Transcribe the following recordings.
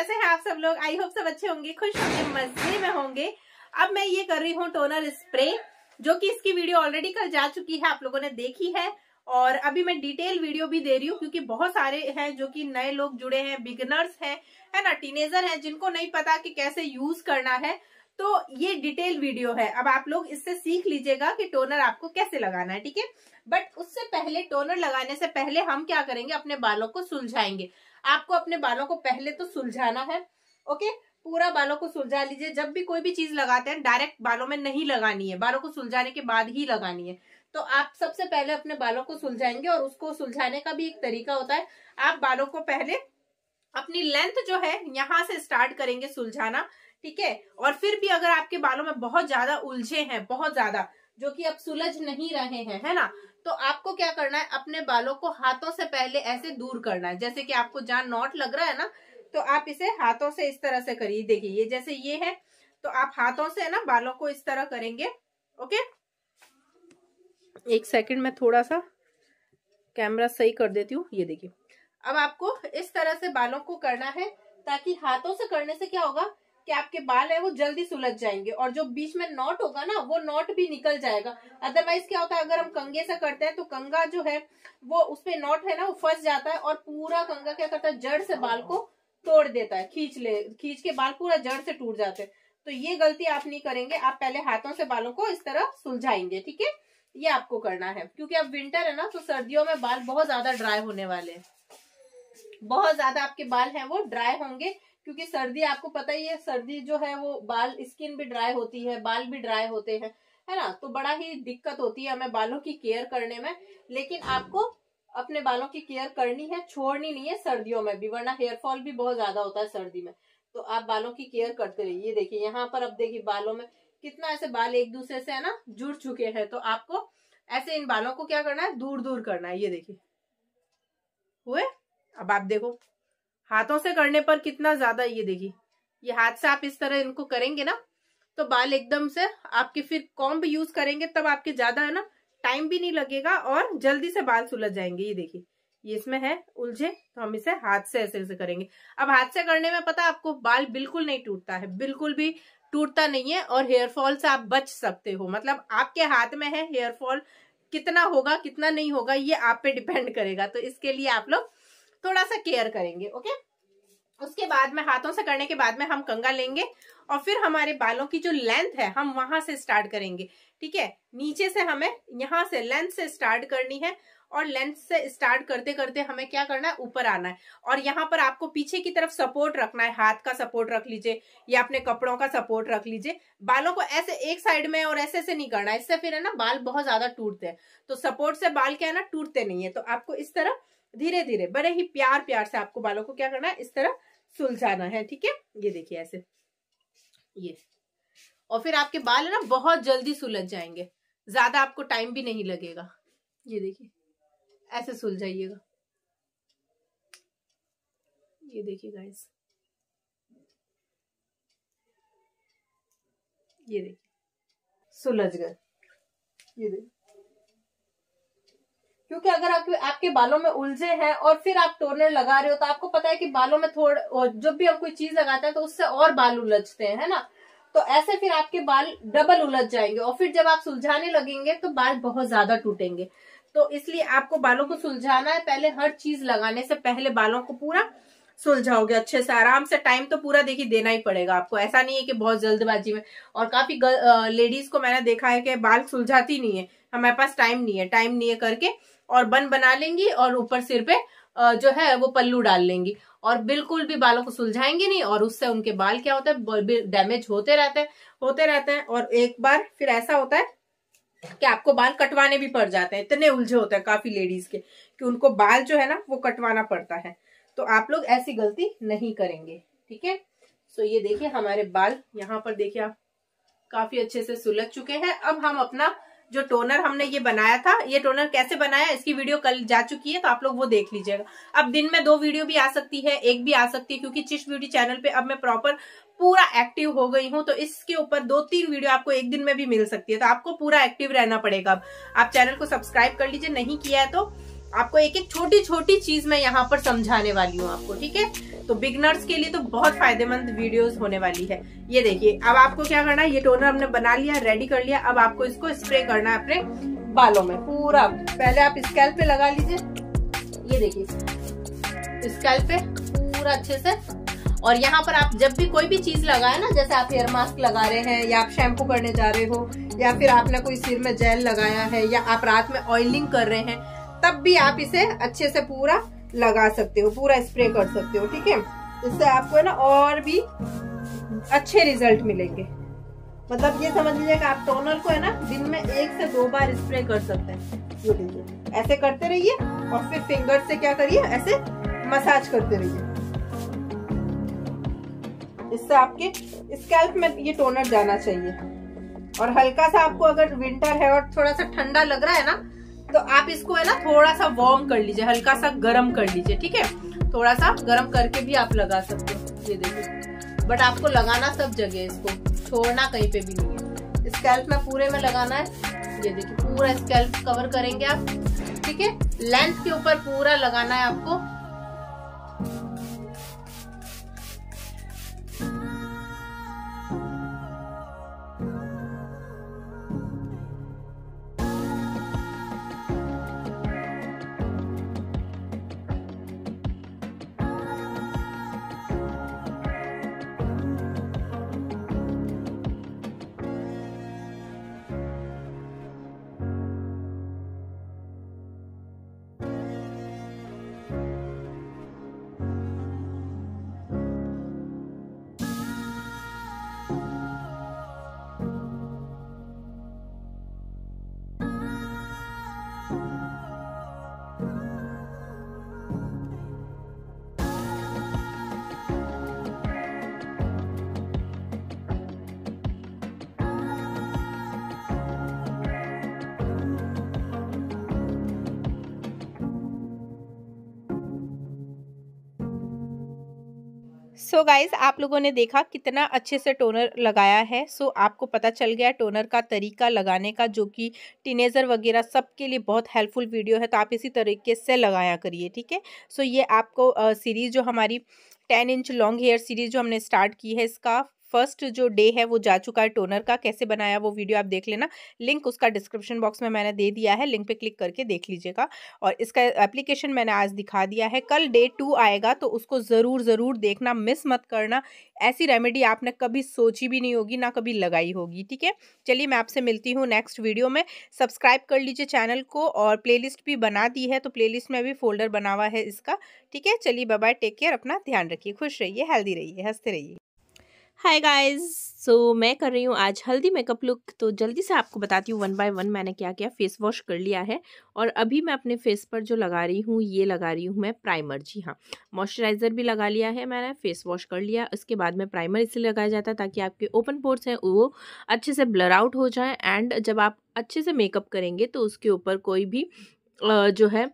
कैसे हैं आप सब लोग आई होप सब अच्छे होंगे खुश होंगे मजे में होंगे अब मैं ये कर रही हूँ टोनर स्प्रे जो कि इसकी वीडियो ऑलरेडी कल जा चुकी है आप लोगों ने देखी है और अभी मैं डिटेल वीडियो भी दे रही हूँ क्योंकि बहुत सारे हैं जो कि नए लोग जुड़े हैं बिगनर्स हैं है ना टीनेजर हैं जिनको नहीं पता कि कैसे यूज करना है तो ये डिटेल वीडियो है अब आप लोग इससे सीख लीजिएगा कि टोनर आपको कैसे लगाना है ठीक है बट उससे पहले टोनर लगाने से पहले हम क्या करेंगे अपने बालों को सुलझाएंगे आपको अपने बालों को पहले तो सुलझाना है ओके पूरा बालों को सुलझा लीजिए जब भी कोई भी चीज लगाते हैं डायरेक्ट बालों में नहीं लगानी है बालों को सुलझाने के बाद ही लगानी है तो आप सबसे पहले अपने बालों को सुलझाएंगे और उसको सुलझाने का भी एक तरीका होता है आप बालों को पहले अपनी लेंथ जो है यहां से स्टार्ट करेंगे सुलझाना ठीक है और फिर भी अगर आपके बालों में बहुत ज्यादा उलझे हैं बहुत ज्यादा जो कि अब सुलझ नहीं रहे हैं है ना तो आपको क्या करना है अपने बालों को हाथों से पहले ऐसे दूर करना है जैसे कि आपको जहां नॉट लग रहा है ना तो आप इसे हाथों से इस तरह से करिए देखिए ये जैसे ये है तो आप हाथों से है ना बालों को इस तरह करेंगे ओके एक सेकंड में थोड़ा सा कैमरा सही कर देती हूँ ये देखिए अब आपको इस तरह से बालों को करना है ताकि हाथों से करने से क्या होगा कि आपके बाल है वो जल्दी सुलझ जाएंगे और जो बीच में नॉट होगा ना वो नॉट भी निकल जाएगा अदरवाइज क्या होता है अगर हम कंगे से करते हैं तो कंगा जो है वो उसपे नॉट है ना वो फंस जाता है और पूरा कंगा क्या करता है जड़ से बाल को तोड़ देता है खींच ले खींच के बाल पूरा जड़ से टूट जाते हैं तो ये गलती आप नहीं करेंगे आप पहले हाथों से बालों को इस तरह सुलझाएंगे ठीक है ये आपको करना है क्योंकि अब विंटर है ना तो सर्दियों में बाल बहुत ज्यादा ड्राई होने वाले हैं बहुत ज्यादा आपके बाल हैं वो ड्राई होंगे क्योंकि सर्दी आपको पता ही है सर्दी जो है वो बाल स्किन भी ड्राई होती है बाल भी ड्राई होते हैं है ना तो बड़ा ही दिक्कत होती है हमें बालों की केयर करने में लेकिन आपको अपने बालों की केयर करनी है छोड़नी नहीं है सर्दियों में भी वरना हेयरफॉल भी बहुत ज्यादा होता है सर्दी में तो आप बालों की केयर करते रहिए ये देखिए यहाँ पर अब देखिए बालों में कितना ऐसे बाल एक दूसरे से है ना जुड़ चुके हैं तो आपको ऐसे इन बालों को क्या करना है दूर दूर करना है ये देखिए हुए अब आप देखो हाथों से करने पर कितना ज्यादा ये देखिए ये हाथ से आप इस तरह इनको करेंगे ना तो बाल एकदम से आपके फिर कॉम्ब यूज करेंगे तब आपके ज्यादा है ना टाइम भी नहीं लगेगा और जल्दी से बाल सुलझ जाएंगे ये देखिए ये इसमें है उलझे तो हम इसे हाथ से ऐसे ऐसे करेंगे अब हाथ से करने में पता आपको बाल बिल्कुल नहीं टूटता है बिल्कुल भी टूटता नहीं है और हेयर फॉल से आप बच सकते हो मतलब आपके हाथ में है हेयर फॉल कितना होगा कितना नहीं होगा ये आप पे डिपेंड करेगा तो इसके लिए आप लोग थोड़ा सा केयर करेंगे ओके उसके बाद में हाथों से करने के बाद में हम कंगा लेंगे और फिर हमारे बालों की जो लेंथ है हम वहां से स्टार्ट करेंगे ठीक है नीचे से हमें यहाँ से लेंथ से स्टार्ट करनी है और लेंथ से स्टार्ट करते करते हमें क्या करना है ऊपर आना है और यहाँ पर आपको पीछे की तरफ सपोर्ट रखना है हाथ का सपोर्ट रख लीजिए या अपने कपड़ों का सपोर्ट रख लीजिए बालों को ऐसे एक साइड में और ऐसे ऐसे नहीं करना है इससे फिर है ना बाल बहुत ज्यादा टूटते हैं तो सपोर्ट से बाल क्या है ना टूटते नहीं है तो आपको इस तरह धीरे धीरे बड़े ही प्यार प्यार से आपको बालों को क्या करना है इस तरह सुलझाना है ठीक है ये देखिए ऐसे ये और फिर आपके बाल है ना बहुत जल्दी सुलझ जाएंगे ज्यादा आपको टाइम भी नहीं लगेगा ये देखिए ऐसे सुलझाइएगा ये देखिए गाइस ये देखिए सुलझ गए ये देखिए क्योंकि अगर आपके आपके बालों में उलझे हैं और फिर आप टोनर लगा रहे हो तो आपको पता है कि बालों में थोड़ा जब भी आप कोई चीज लगाते हैं तो उससे और बाल उलझते हैं है ना तो ऐसे फिर आपके बाल डबल उलझ जाएंगे और फिर जब आप सुलझाने लगेंगे तो बाल बहुत ज्यादा टूटेंगे तो इसलिए आपको बालों को सुलझाना है पहले हर चीज लगाने से पहले बालों को पूरा सुलझाओगे अच्छे से आराम से टाइम तो पूरा देखिए देना ही पड़ेगा आपको ऐसा नहीं है कि बहुत जल्दबाजी में और काफी लेडीज को मैंने देखा है कि बाल सुलझाती नहीं है हमारे पास टाइम नहीं है टाइम नहीं है करके और बन बना लेंगी और ऊपर सिर पे जो है वो पल्लू डाल लेंगी और बिल्कुल भी बालों को सुलझाएंगे नहीं और उससे उनके बाल क्या होता है डैमेज होते रहते हैं होते रहते हैं और एक बार फिर ऐसा होता है कि आपको बाल कटवाने भी पड़ जाते हैं इतने उलझे होते हैं काफी लेडीज के कि उनको बाल जो है ना वो कटवाना पड़ता है तो आप लोग ऐसी गलती नहीं करेंगे ठीक है सो ये देखिए हमारे बाल यहाँ पर देखिए आप काफी अच्छे से सुलझ चुके हैं अब हम अपना जो टोनर हमने ये बनाया था ये टोनर कैसे बनाया इसकी वीडियो कल जा चुकी है तो आप लोग वो देख लीजिएगा अब दिन में दो वीडियो भी आ सकती है एक भी आ सकती है क्योंकि चिश ब्यूटी चैनल पे अब मैं प्रॉपर पूरा एक्टिव हो गई हूँ तो इसके ऊपर दो तीन वीडियो आपको एक दिन में भी मिल सकती है तो आपको पूरा एक्टिव रहना पड़ेगा अब आप चैनल को सब्सक्राइब कर लीजिए नहीं किया है तो आपको एक एक छोटी छोटी चीज मैं यहाँ पर समझाने वाली हूँ आपको ठीक है तो बिगनर्स के लिए तो बहुत फायदेमंद वीडियोस होने वाली है ये देखिए अब आपको क्या करना है ये टोनर हमने बना लिया रेडी कर लिया अब आपको इसको स्प्रे करना है अपने बालों में पूरा पहले आप स्कैल्प पे लगा लीजिए ये देखिए स्कैल्प पे पूरा अच्छे से और यहाँ पर आप जब भी कोई भी चीज लगाए ना जैसे आप हेयर मास्क लगा रहे हैं या आप शैम्पू करने जा रहे हो या फिर आपने कोई सिर में जेल लगाया है या आप रात में ऑयलिंग कर रहे हैं तब भी आप इसे अच्छे से पूरा लगा सकते हो पूरा स्प्रे कर सकते हो ठीक है इससे आपको है ना और भी अच्छे रिजल्ट मिलेंगे मतलब ये समझ लीजिए कि आप टोनर को है ना दिन में एक से दो बार स्प्रे कर सकते हैं ऐसे करते रहिए और फिर फिंगर से क्या करिए ऐसे मसाज करते रहिए इससे आपके स्कैल्प में ये टोनर जाना चाहिए और हल्का सा आपको अगर विंटर है और थोड़ा सा ठंडा लग रहा है ना तो आप इसको है ना थोड़ा सा वार्म कर लीजिए हल्का सा गर्म कर लीजिए ठीक है थोड़ा सा गर्म करके भी आप लगा सकते हो ये देखिए बट आपको लगाना सब जगह इसको छोड़ना कहीं पे भी नहीं है स्कैल्प में पूरे में लगाना है ये देखिए पूरा स्कैल्प कवर करेंगे आप ठीक है लेंथ के ऊपर पूरा लगाना है आपको सो so गाइज आप लोगों ने देखा कितना अच्छे से टोनर लगाया है सो so आपको पता चल गया टोनर का तरीका लगाने का जो कि टीनेज़र वगैरह सबके लिए बहुत हेल्पफुल वीडियो है तो आप इसी तरीके से लगाया करिए ठीक है सो so ये आपको सीरीज़ जो हमारी ten inch long hair series जो हमने स्टार्ट की है इसका फर्स्ट जो डे है वो जा चुका है टोनर का कैसे बनाया वो वीडियो आप देख लेना लिंक उसका डिस्क्रिप्शन बॉक्स में मैंने दे दिया है लिंक पे क्लिक करके देख लीजिएगा और इसका एप्लीकेशन मैंने आज दिखा दिया है कल डे टू आएगा तो उसको ज़रूर ज़रूर देखना मिस मत करना ऐसी रेमेडी आपने कभी सोची भी नहीं होगी ना कभी लगाई होगी ठीक है चलिए मैं आपसे मिलती हूँ नेक्स्ट वीडियो में सब्सक्राइब कर लीजिए चैनल को और प्ले भी बना दी है तो प्ले में भी फोल्डर बना हुआ है इसका ठीक है चलिए बाय टेक केयर अपना ध्यान रखिए खुश रहिए हेल्दी रहिए हंसते रहिए हाय गाइस सो मैं कर रही हूँ आज हल्दी मेकअप लुक तो जल्दी से आपको बताती हूँ वन बाय वन मैंने क्या किया फेस वॉश कर लिया है और अभी मैं अपने फेस पर जो लगा रही हूँ ये लगा रही हूँ मैं प्राइमर जी हाँ मॉइस्चराइज़र भी लगा लिया है मैंने फेस वॉश कर लिया उसके बाद में प्राइमर इसलिए लगाया जाता है ताकि आपके ओपन पोर्ट्स हैं वो अच्छे से ब्लर आउट हो जाएँ एंड जब आप अच्छे से मेकअप करेंगे तो उसके ऊपर कोई भी जो है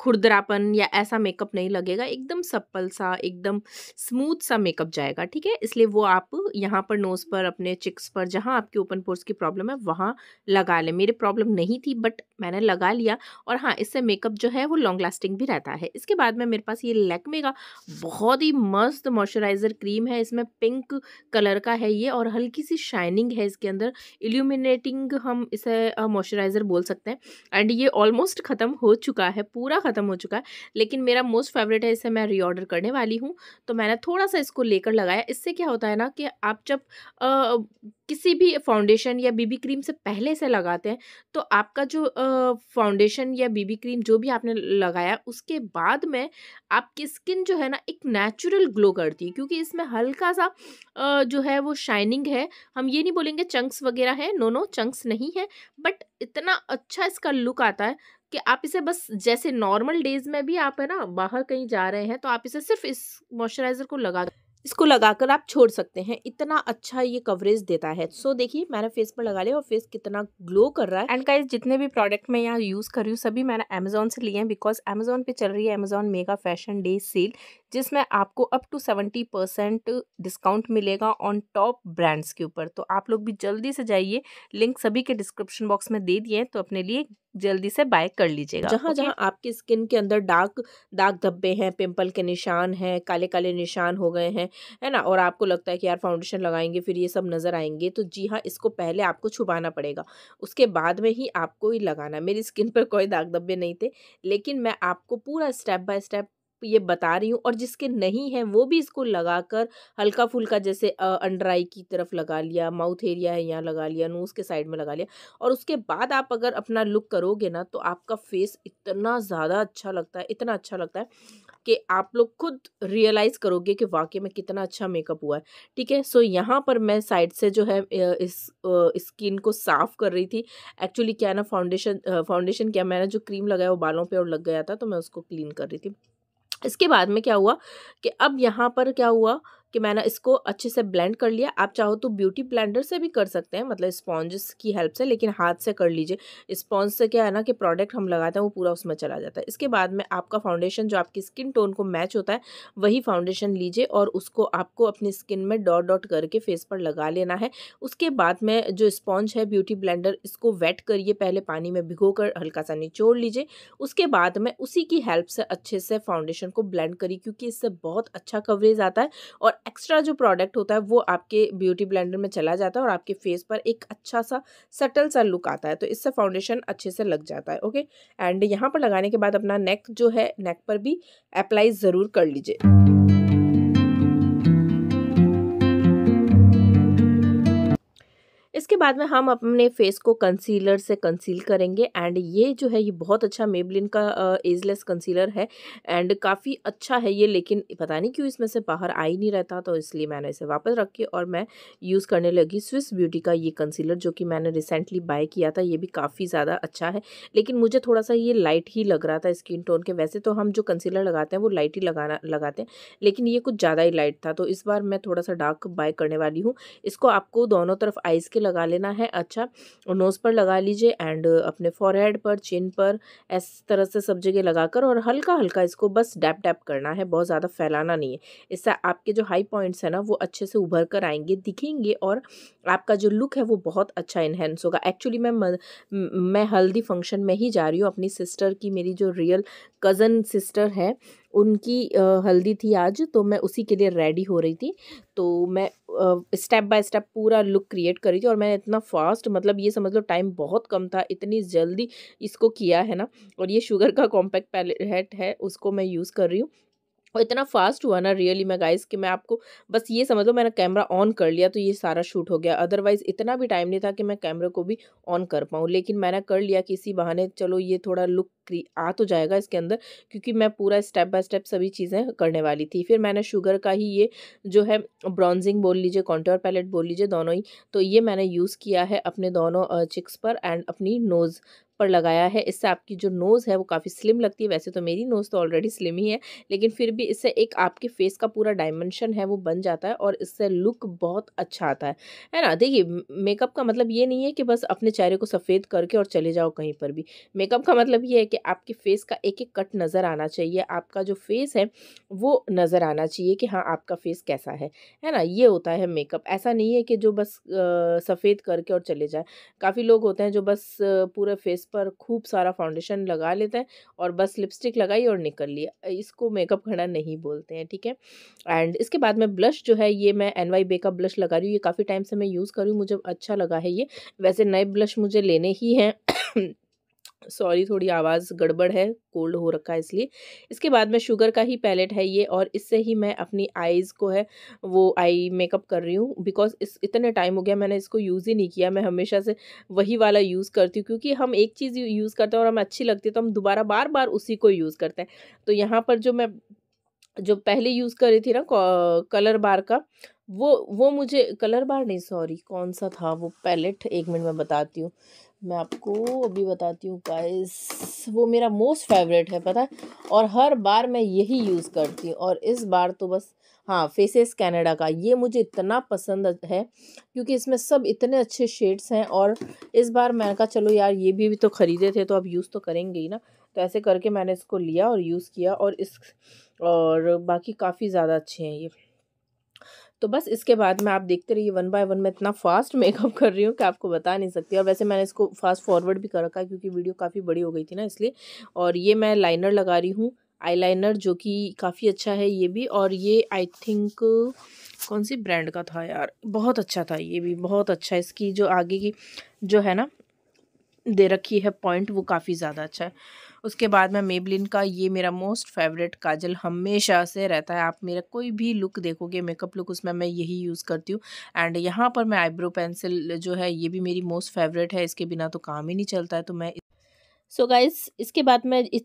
खुरदरापन या ऐसा मेकअप नहीं लगेगा एकदम सप्पल सा एकदम स्मूथ सा मेकअप जाएगा ठीक है इसलिए वो आप यहाँ पर नोज़ पर अपने चिक्स पर जहाँ आपके ओपन पोर्स की प्रॉब्लम है वहाँ लगा लें मेरे प्रॉब्लम नहीं थी बट मैंने लगा लिया और हाँ इससे मेकअप जो है वो लॉन्ग लास्टिंग भी रहता है इसके बाद में मेरे पास ये लैक्मे का बहुत ही मस्त मॉइस्चराइज़र क्रीम है इसमें पिंक कलर का है ये और हल्की सी शाइनिंग है इसके अंदर इल्यूमिनेटिंग हम इसे मॉइस्चराइज़र बोल सकते हैं एंड ये ऑलमोस्ट ख़त्म हो चुका चुका है पूरा ख़त्म हो चुका है लेकिन मेरा मोस्ट फेवरेट है इसे मैं रीऑर्डर करने वाली हूँ तो मैंने थोड़ा सा इसको लेकर लगाया इससे क्या होता है ना कि आप जब आ, किसी भी फाउंडेशन या बीबी क्रीम से पहले से लगाते हैं तो आपका जो फाउंडेशन या बीबी क्रीम जो भी आपने लगाया उसके बाद में आपकी स्किन जो है ना एक नेचुरल ग्लो करती है क्योंकि इसमें हल्का सा आ, जो है वो शाइनिंग है हम ये नहीं बोलेंगे चंक्स वगैरह है नो नो चंक्स नहीं है बट इतना अच्छा इसका लुक आता है कि आप इसे बस जैसे नॉर्मल डेज में भी आप है ना बाहर कहीं जा रहे हैं तो आप इसे सिर्फ इस मॉइस्चराइज़र को लगा इसको लगाकर आप छोड़ सकते हैं इतना अच्छा ये कवरेज देता है सो so, देखिए मैंने फेस पर लगा लिया और फेस कितना ग्लो कर रहा है एंड गाइस जितने भी प्रोडक्ट मैं यहाँ यूज़ कर रही हूँ सभी मैंने अमेजोन से लिए हैं बिकॉज अमेजोन पे चल रही है Amazon mega fashion day sale जिसमें आपको up to seventy percent discount मिलेगा ऑन टॉप ब्रांड्स के ऊपर तो आप लोग भी जल्दी से जाइए लिंक सभी के डिस्क्रिप्शन बॉक्स में दे दिए तो अपने लिए जल्दी से बाय कर लीजिएगा जहाँ जहाँ आपकी स्किन के अंदर डार्क दाग धब्बे हैं पिंपल के निशान हैं काले काले निशान हो गए हैं है ना और आपको लगता है कि यार फाउंडेशन लगाएंगे फिर ये सब नज़र आएंगे तो जी हाँ इसको पहले आपको छुपाना पड़ेगा उसके बाद में ही आपको ही लगाना मेरी स्किन पर कोई दाग धब्बे नहीं थे लेकिन मैं आपको पूरा स्टेप बाय स्टेप ये बता रही हूँ और जिसके नहीं हैं वो भी इसको लगाकर हल्का फुल्का जैसे अंडर आई की तरफ लगा लिया माउथ एरिया है यहाँ लगा लिया नोज़ के साइड में लगा लिया और उसके बाद आप अगर अपना लुक करोगे ना तो आपका फेस इतना ज़्यादा अच्छा लगता है इतना अच्छा लगता है कि आप लोग खुद रियलाइज़ करोगे कि वाकई में कितना अच्छा मेकअप हुआ है ठीक है सो यहाँ पर मैं साइड से जो है इस स्किन को साफ़ कर रही थी एक्चुअली क्या ना फाउंडेशन फाउंडेशन क्या मैंने जो क्रीम लगाया वो बालों पे और लग गया था तो मैं उसको क्लीन कर रही थी इसके बाद में क्या हुआ कि अब यहाँ पर क्या हुआ कि मैंने इसको अच्छे से ब्लेंड कर लिया आप चाहो तो ब्यूटी ब्लेंडर से भी कर सकते हैं मतलब स्पॉन्ज की हेल्प से लेकिन हाथ से कर लीजिए स्पॉन्ज से क्या है ना कि प्रोडक्ट हम लगाते हैं वो पूरा उसमें चला जाता है इसके बाद में आपका फाउंडेशन जो आपकी स्किन टोन को मैच होता है वही फाउंडेशन लीजिए और उसको आपको अपनी स्किन में डॉट डॉट करके फेस पर लगा लेना है उसके बाद में जो स्पॉन्ज है ब्यूटी ब्लेंडर इसको वेट करिए पहले पानी में भिगो कर हल्का सा निचोड़ लीजिए उसके बाद में उसी की हेल्प से अच्छे से फाउंडेशन को ब्लेंड करिए क्योंकि इससे बहुत अच्छा कवरेज आता है और एक्स्ट्रा जो प्रोडक्ट होता है वो आपके ब्यूटी ब्लेंडर में चला जाता है और आपके फेस पर एक अच्छा सा सटल सा लुक आता है तो इससे फाउंडेशन अच्छे से लग जाता है ओके एंड यहाँ पर लगाने के बाद अपना नेक जो है नेक पर भी अप्लाई ज़रूर कर लीजिए इसके बाद में हम अपने फेस को कंसीलर से कंसील करेंगे एंड ये जो है ये बहुत अच्छा मेबलिन का एजलेस कंसीलर है एंड काफ़ी अच्छा है ये लेकिन पता नहीं क्यों इसमें से बाहर आ ही नहीं रहता तो इसलिए मैंने इसे वापस रखी और मैं यूज़ करने लगी स्विस ब्यूटी का ये कंसीलर जो कि मैंने रिसेंटली बाय किया था ये भी काफ़ी ज़्यादा अच्छा है लेकिन मुझे थोड़ा सा ये लाइट ही लग रहा था स्किन टोन के वैसे तो हम जो कंसीलर लगाते हैं वो लाइट ही लगाना लगाते हैं लेकिन ये कुछ ज़्यादा ही लाइट था तो इस बार मैं थोड़ा सा डार्क बाय करने वाली हूँ इसको आपको दोनों तरफ आइज़ के लगा लेना है अच्छा और नोज़ पर लगा लीजिए एंड अपने फॉरहेड पर चिन पर इस तरह से सब जगह लगाकर और हल्का हल्का इसको बस डैप डैप करना है बहुत ज़्यादा फैलाना नहीं है इससे आपके जो हाई पॉइंट्स हैं ना वो अच्छे से उभर कर आएंगे दिखेंगे और आपका जो लुक है वो बहुत अच्छा इन्हेंस होगा एक्चुअली मैं मैं हल्दी फंक्शन में ही जा रही हूँ अपनी सिस्टर की मेरी जो रियल कज़न सिस्टर है उनकी हल्दी थी आज तो मैं उसी के लिए रेडी हो रही थी तो मैं स्टेप बाय स्टेप पूरा लुक क्रिएट कर रही थी और मैंने इतना फास्ट मतलब ये समझ लो टाइम बहुत कम था इतनी जल्दी इसको किया है ना और ये शुगर का कॉम्पैक्ट पैलेट है उसको मैं यूज़ कर रही हूँ और इतना फास्ट हुआ ना रियली मैं गाइस कि मैं आपको बस ये समझ लो मैंने कैमरा ऑन कर लिया तो ये सारा शूट हो गया अदरवाइज़ इतना भी टाइम नहीं था कि मैं कैमरे को भी ऑन कर पाऊँ लेकिन मैंने कर लिया कि इसी बहाने चलो ये थोड़ा लुक आ तो जाएगा इसके अंदर क्योंकि मैं पूरा स्टेप बाय स्टेप सभी चीज़ें करने वाली थी फिर मैंने शुगर का ही ये जो है ब्रॉन्जिंग बोल लीजिए कॉन्टोर पैलेट बोल लीजिए दोनों ही तो ये मैंने यूज़ किया है अपने दोनों चिक्स पर एंड अपनी नोज़ पर लगाया है इससे आपकी जो नोज़ है वो काफ़ी स्लिम लगती है वैसे तो मेरी नोज़ तो ऑलरेडी स्लिम ही है लेकिन फिर भी इससे एक आपके फेस का पूरा डायमेंशन है वो बन जाता है और इससे लुक बहुत अच्छा आता है है ना देखिए मेकअप का मतलब ये नहीं है कि बस अपने चेहरे को सफ़ेद करके और चले जाओ कहीं पर भी मेकअप का मतलब ये है कि आपके फेस का एक एक कट नज़र आना चाहिए आपका जो फेस है वो नज़र आना चाहिए कि हाँ आपका फेस कैसा है है ना ये होता है मेकअप ऐसा नहीं है कि जो बस सफ़ेद करके और चले जाए काफ़ी लोग होते हैं जो बस पूरे फेस पर खूब सारा फाउंडेशन लगा लेते हैं और बस लिपस्टिक लगाई और निकल लिया इसको मेकअप घना नहीं बोलते हैं ठीक है एंड इसके बाद में ब्लश जो है ये मैं एन वाई बेकअप का ब्लश लगा रही हूँ ये काफ़ी टाइम से मैं यूज़ कर रही हूँ मुझे अच्छा लगा है ये वैसे नए ब्लश मुझे लेने ही हैं सॉरी थोड़ी आवाज़ गड़बड़ है कोल्ड हो रखा है इसलिए इसके बाद में शुगर का ही पैलेट है ये और इससे ही मैं अपनी आईज़ को है वो आई मेकअप कर रही हूँ बिकॉज इस इतने टाइम हो गया मैंने इसको यूज़ ही नहीं किया मैं हमेशा से वही वाला यूज़ करती हूँ क्योंकि हम एक चीज़ यूज़ करते हैं और हमें अच्छी लगती है तो हम दोबारा बार बार उसी को यूज़ करते हैं तो यहाँ पर जो मैं जो पहले यूज़ कर रही थी ना कलर बार का वो वो मुझे कलर बार नहीं सॉरी कौन सा था वो पैलेट एक मिनट में बताती हूँ मैं आपको अभी बताती हूँ गाइस वो मेरा मोस्ट फेवरेट है पता है और हर बार मैं यही यूज़ करती हूँ और इस बार तो बस हाँ फेसेस कनाडा का ये मुझे इतना पसंद है क्योंकि इसमें सब इतने अच्छे शेड्स हैं और इस बार मैंने कहा चलो यार ये भी, भी तो ख़रीदे थे तो अब यूज़ तो करेंगे ही ना तो ऐसे करके मैंने इसको लिया और यूज़ किया और इस और बाकी काफ़ी ज़्यादा अच्छे हैं ये तो बस इसके बाद में आप देखते रहिए वन बाय वन मैं इतना फास्ट मेकअप कर रही हूँ कि आपको बता नहीं सकती और वैसे मैंने इसको फास्ट फॉरवर्ड भी कर रखा क्योंकि वीडियो काफ़ी बड़ी हो गई थी ना इसलिए और ये मैं लाइनर लगा रही हूँ आईलाइनर जो कि काफ़ी अच्छा है ये भी और ये आई थिंक कौन सी ब्रांड का था यार बहुत अच्छा था ये भी बहुत अच्छा इसकी जो आगे की जो है ना दे रखी है पॉइंट वो काफ़ी ज़्यादा अच्छा है उसके बाद में मेबलिन का ये मेरा मोस्ट फेवरेट काजल हमेशा से रहता है आप मेरा कोई भी लुक देखोगे मेकअप लुक उसमें मैं यही यूज़ करती हूँ एंड यहाँ पर मैं आईब्रो पेंसिल जो है ये भी मेरी मोस्ट फेवरेट है इसके बिना तो काम ही नहीं चलता है तो मैं सो so गाइज इसके बाद मैं इस,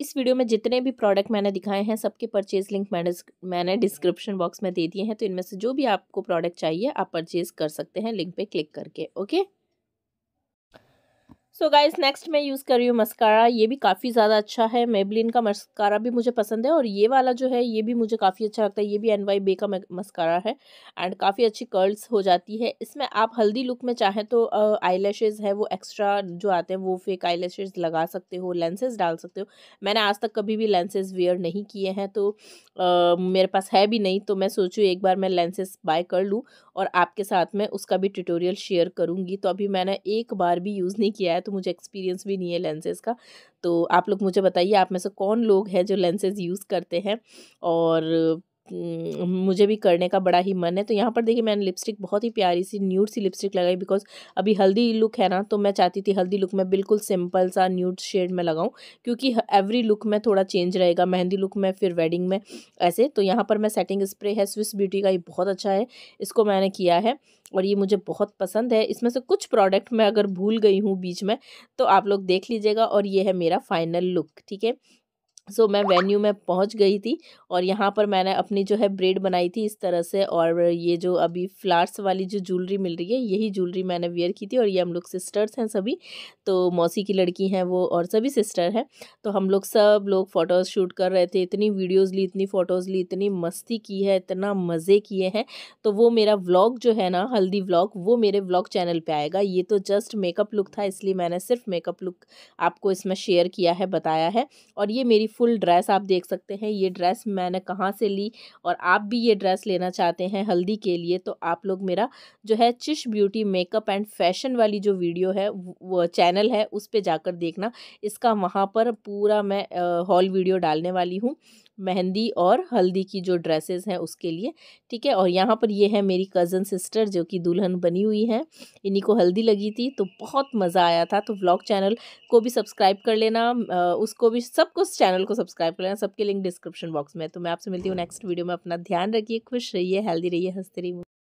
इस वीडियो में जितने भी प्रोडक्ट मैंने दिखाए हैं सबके परचेज़ लिंक मैंने मैंने डिस्क्रिप्शन बॉक्स में दे दिए हैं तो इनमें से जो भी आपको प्रोडक्ट चाहिए आप परचेज़ कर सकते हैं लिंक पे क्लिक करके ओके सो गाइज नेक्स्ट मैं यूज़ कर रही हूँ मस्कारा ये भी काफ़ी ज़्यादा अच्छा है मेबलिन का मस्कारा भी मुझे पसंद है और ये वाला जो है ये भी मुझे काफ़ी अच्छा लगता है ये भी एन वाई बे का मस्कारा है एंड काफ़ी अच्छी कर्ल्स हो जाती है इसमें आप हल्दी लुक में चाहें तो आई लैशेज़ है वो एक्स्ट्रा जो आते हैं वो फेक आई लैशेज़ लगा सकते हो लेंसेज डाल सकते हो मैंने आज तक कभी भी लेंसेज वेयर नहीं किए हैं तो आ, मेरे पास है भी नहीं तो मैं सोचूँ एक बार मैं लेंसेज बाय कर लूँ और आपके साथ में उसका भी ट्यूटोरियल शेयर करूँगी तो अभी मैंने एक बार भी यूज़ नहीं किया है तो मुझे एक्सपीरियंस भी नहीं है लेंसेज का तो आप लोग मुझे बताइए आप में से कौन लोग हैं जो लेंसेज यूज़ करते हैं और मुझे भी करने का बड़ा ही मन है तो यहाँ पर देखिए मैंने लिपस्टिक बहुत ही प्यारी सी न्यूड सी लिपस्टिक लगाई बिकॉज अभी हल्दी लुक है ना तो मैं चाहती थी हल्दी लुक में बिल्कुल सिंपल सा न्यूड शेड में लगाऊँ क्योंकि एवरी लुक में थोड़ा चेंज रहेगा मेहंदी लुक में फिर वेडिंग में ऐसे तो यहाँ पर मैं सेटिंग स्प्रे है स्विस ब्यूटी का ये बहुत अच्छा है इसको मैंने किया है और ये मुझे बहुत पसंद है इसमें से कुछ प्रोडक्ट मैं अगर भूल गई हूँ बीच में तो आप लोग देख लीजिएगा और ये है मेरा फाइनल लुक ठीक है सो so, मैं वेन्यू में पहुंच गई थी और यहाँ पर मैंने अपनी जो है ब्रेड बनाई थी इस तरह से और ये जो अभी फ्लावर्स वाली जो ज्वेलरी मिल रही है यही ज्वेलरी मैंने वेयर की थी और ये हम लोग सिस्टर्स हैं सभी तो मौसी की लड़की हैं वो और सभी सिस्टर हैं तो हम लोग सब लोग फ़ोटोज़ शूट कर रहे थे इतनी वीडियोज़ ली इतनी फ़ोटोज़ ली इतनी मस्ती की है इतना मज़े किए हैं तो वो मेरा व्लॉग जो है ना हल्दी व्लॉग वो मेरे व्लॉग चैनल पर आएगा ये तो जस्ट मेकअप लुक था इसलिए मैंने सिर्फ मेकअप लुक आपको इसमें शेयर किया है बताया है और ये मेरी ब्यूटीफुल ड्रेस आप देख सकते हैं ये ड्रेस मैंने कहाँ से ली और आप भी ये ड्रेस लेना चाहते हैं हल्दी के लिए तो आप लोग मेरा जो है चिश ब्यूटी मेकअप एंड फैशन वाली जो वीडियो है वो चैनल है उस पर जाकर देखना इसका वहाँ पर पूरा मैं हॉल वीडियो डालने वाली हूँ मेहंदी और हल्दी की जो ड्रेसेस हैं उसके लिए ठीक है और यहाँ पर ये है मेरी कज़न सिस्टर जो कि दुल्हन बनी हुई हैं इन्हीं को हल्दी लगी थी तो बहुत मज़ा आया था तो व्लॉग चैनल को भी सब्सक्राइब कर लेना उसको भी सबको चैनल को सब्सक्राइब कर लेना सबके लिंक डिस्क्रिप्शन बॉक्स में तो मैं आपसे मिलती हूँ नेक्स्ट वीडियो में अपना ध्यान रखिए खुश रहिए हेल्दी रहिए हंसते रहिए